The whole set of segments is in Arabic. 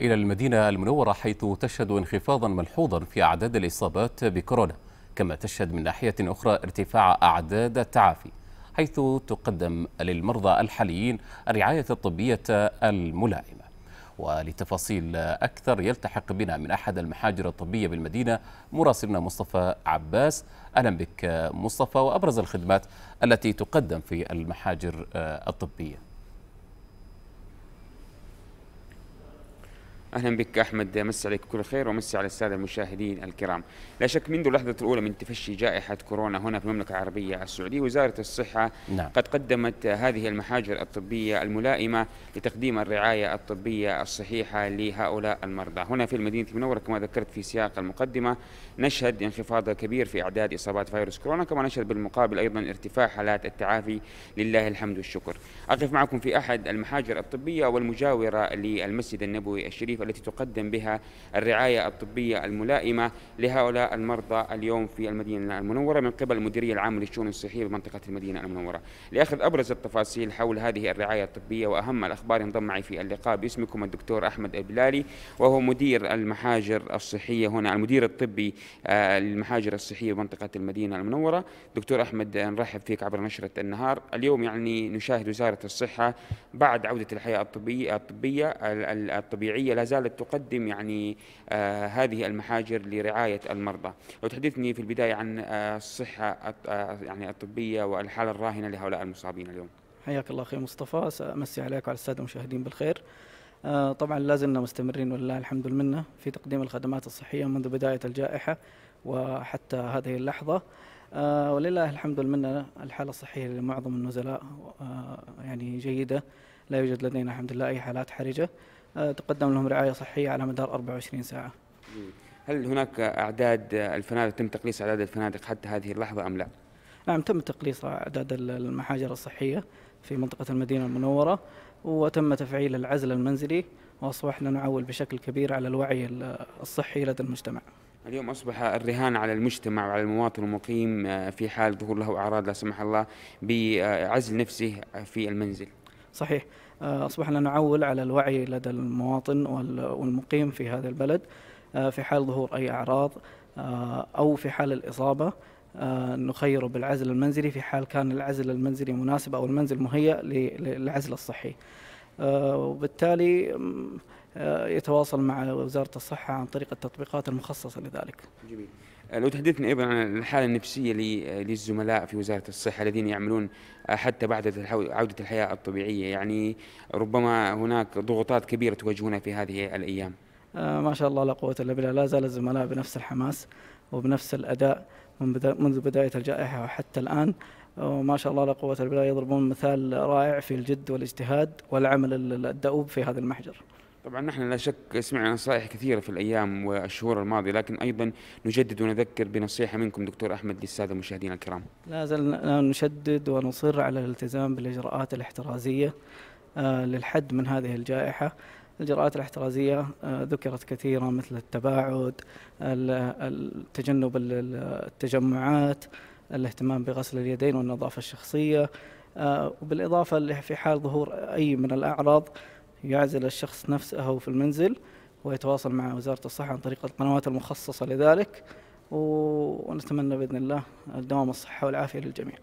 إلى المدينة المنورة حيث تشهد انخفاضا ملحوظا في أعداد الإصابات بكورونا كما تشهد من ناحية أخرى ارتفاع أعداد التعافي حيث تقدم للمرضى الحاليين الرعاية الطبية الملائمة ولتفاصيل أكثر يلتحق بنا من أحد المحاجر الطبية بالمدينة مراسلنا مصطفى عباس أهلا بك مصطفى وأبرز الخدمات التي تقدم في المحاجر الطبية اهلا بك احمد مسي عليك كل خير ومسي على الساده المشاهدين الكرام. لا شك منذ اللحظه الاولى من تفشي جائحه كورونا هنا في المملكه العربيه السعوديه وزاره الصحه نعم. قد قدمت هذه المحاجر الطبيه الملائمه لتقديم الرعايه الطبيه الصحيحه لهؤلاء المرضى. هنا في المدينه المنوره كما ذكرت في سياق المقدمه نشهد انخفاض كبير في اعداد اصابات فيروس كورونا كما نشهد بالمقابل ايضا ارتفاع حالات التعافي لله الحمد والشكر. اقف معكم في احد المحاجر الطبيه والمجاوره للمسجد النبوي الشريف التي تقدم بها الرعاية الطبية الملائمة لهؤلاء المرضى اليوم في المدينة المنورة من قبل المديرية العامة للشؤون الصحية بمنطقة المدينة المنورة لأخذ أبرز التفاصيل حول هذه الرعاية الطبية وأهم الأخبار ينضم معي في اللقاء باسمكم الدكتور أحمد البلالي وهو مدير المحاجر الصحية هنا المدير الطبي آه، للمحاجر الصحية بمنطقة المدينة المنورة دكتور أحمد آه، نرحب فيك عبر نشرة النهار اليوم يعني نشاهد وزارة الصحة بعد عودة الحياة الطبية الطبية الطبيعية لا زالت تقدم يعني آه، هذه المحاجر لرعاية المرضى وتحدثني في البداية عن آه، الصحة آه، يعني الطبية والحالة الراهنة لهؤلاء المصابين اليوم حياك الله أخي مصطفى سأمسي عليك وعلى السادة المشاهدين بالخير طبعا لازلنا مستمرين ولله الحمد المنة في تقديم الخدمات الصحيه منذ بدايه الجائحه وحتى هذه اللحظه ولله الحمد المنة الحاله الصحيه لمعظم النزلاء يعني جيده لا يوجد لدينا الحمد لله اي حالات حرجه آه، تقدم لهم رعايه صحيه على مدار 24 ساعه. هل هناك اعداد الفنادق تم تقليص اعداد الفنادق حتى هذه اللحظه ام لا؟ نعم تم تقليص اعداد المحاجر الصحيه في منطقه المدينه المنوره وتم تفعيل العزل المنزلي واصبحنا نعول بشكل كبير على الوعي الصحي لدى المجتمع. اليوم اصبح الرهان على المجتمع وعلى المواطن المقيم آه، في حال ظهور له اعراض لا سمح الله بعزل نفسه في المنزل. صحيح آه، أصبحنا نعول على الوعي لدى المواطن والمقيم في هذا البلد آه، في حال ظهور أي أعراض آه، أو في حال الإصابة نخيره بالعزل المنزلي في حال كان العزل المنزلي مناسب أو المنزل مهيأ للعزل الصحي آه، وبالتالي آه، يتواصل مع وزارة الصحة عن طريق التطبيقات المخصصة لذلك جميل آه، لو تحدثنا ايضا عن الحاله النفسيه للزملاء في وزاره الصحه الذين يعملون حتى بعد عوده الحياه الطبيعيه يعني ربما هناك ضغوطات كبيره تواجهونها في هذه الايام. ما شاء الله لا قوه الا بالله لا زال الزملاء بنفس الحماس وبنفس الاداء من بدا منذ بدايه الجائحه وحتى الان وما آه، شاء الله لا قوه الا بالله يضربون مثال رائع في الجد والاجتهاد والعمل الدؤوب في هذا المحجر. طبعا نحن لا شك سمعنا نصائح كثيرة في الأيام والشهور الماضية لكن أيضا نجدد ونذكر بنصيحة منكم دكتور أحمد للسادة المشاهدين الكرام لا زلنا نشدد ونصر على الالتزام بالإجراءات الاحترازية آه، للحد من هذه الجائحة الجراءات الاحترازية آه، ذكرت كثيرا مثل التباعد تجنب التجمعات الاهتمام بغسل اليدين والنظافة الشخصية آه، وبالإضافة في حال ظهور أي من الأعراض يعزل الشخص نفسه في المنزل ويتواصل مع وزارة الصحة عن طريق القنوات المخصصة لذلك ونتمنى باذن الله دوام الصحه والعافيه للجميع.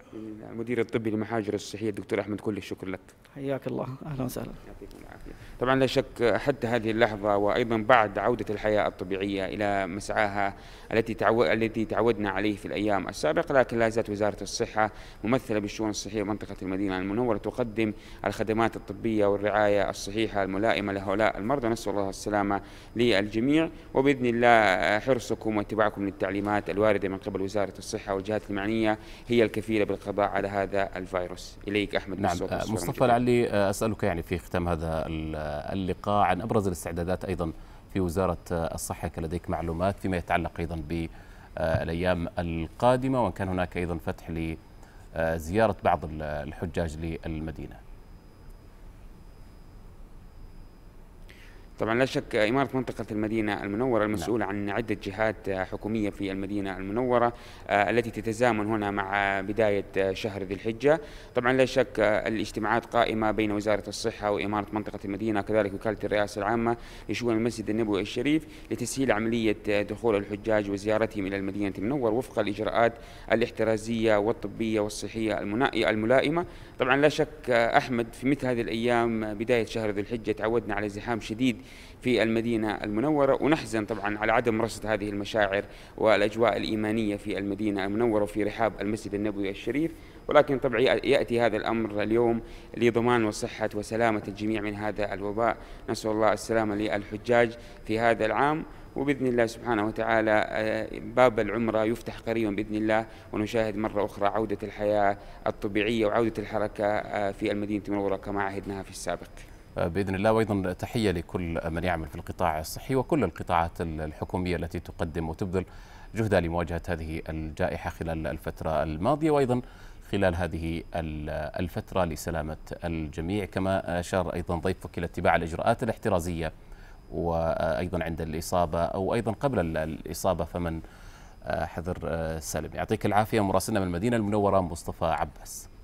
المدير الطبي لمحاجر الصحيه الدكتور احمد كل الشكر لك. حياك الله اهلا وسهلا. يعطيكم العافيه. طبعا لا شك حتى هذه اللحظه وايضا بعد عوده الحياه الطبيعيه الى مسعاها التي تعو... التي تعودنا عليه في الايام السابقه لكن لا زالت وزاره الصحه ممثله بالشؤون الصحيه منطقه المدينه المنوره تقدم الخدمات الطبيه والرعايه الصحيحه الملائمه لهؤلاء المرضى نسال الله السلامه للجميع وباذن الله حرصكم واتباعكم للتعليم التعليمات الواردة من قبل وزارة الصحة والجهات المعنية هي الكفيلة بالقضاء على هذا الفيروس إليك أحمد نعم مصطفى لعلي آه، أسألك يعني في ختام هذا اللقاء عن أبرز الاستعدادات أيضا في وزارة آه، الصحة كلديك معلومات فيما يتعلق أيضا بالأيام آه، القادمة وإن كان هناك أيضا فتح لزيارة بعض الحجاج للمدينة طبعا لا شك إمارة منطقة المدينة المنورة نعم. المسؤولة عن عدة جهات حكومية في المدينة المنورة آه، التي تتزامن هنا مع بداية آه، شهر ذي الحجة طبعا لا شك آه، الاجتماعات قائمة بين وزارة الصحة وإمارة منطقة المدينة وكذلك وكالة الرئاسة العامة لشؤون المسجد النبوي الشريف لتسهيل عملية دخول الحجاج وزيارتهم إلى المدينة المنورة وفق الإجراءات الاحترازية والطبية والصحية الملائمة طبعا لا شك أحمد في مثل هذه الأيام بداية شهر ذي الحجة تعودنا على زحام شديد في المدينة المنورة ونحزن طبعا على عدم رصد هذه المشاعر والأجواء الإيمانية في المدينة المنورة وفي رحاب المسجد النبوي الشريف ولكن طبعا يأتي هذا الأمر اليوم لضمان وصحة وسلامة الجميع من هذا الوباء نسأل الله السلامة للحجاج في هذا العام وبإذن الله سبحانه وتعالى آه، باب العمرة يفتح قريبا بإذن الله ونشاهد مرة أخرى عودة الحياة الطبيعية وعودة الحركة آه، في المدينة المنورة كما عهدناها في السابق باذن الله وايضا تحيه لكل من يعمل في القطاع الصحي وكل القطاعات الحكوميه التي تقدم وتبذل جهدها لمواجهه هذه الجائحه خلال الفتره الماضيه وايضا خلال هذه الفتره لسلامه الجميع كما اشار ايضا ضيفك الى اتباع الاجراءات الاحترازيه وايضا عند الاصابه او ايضا قبل الاصابه فمن آه، حذر آه، سالم يعطيك العافيه مراسلنا من المدينه المنوره مصطفى عباس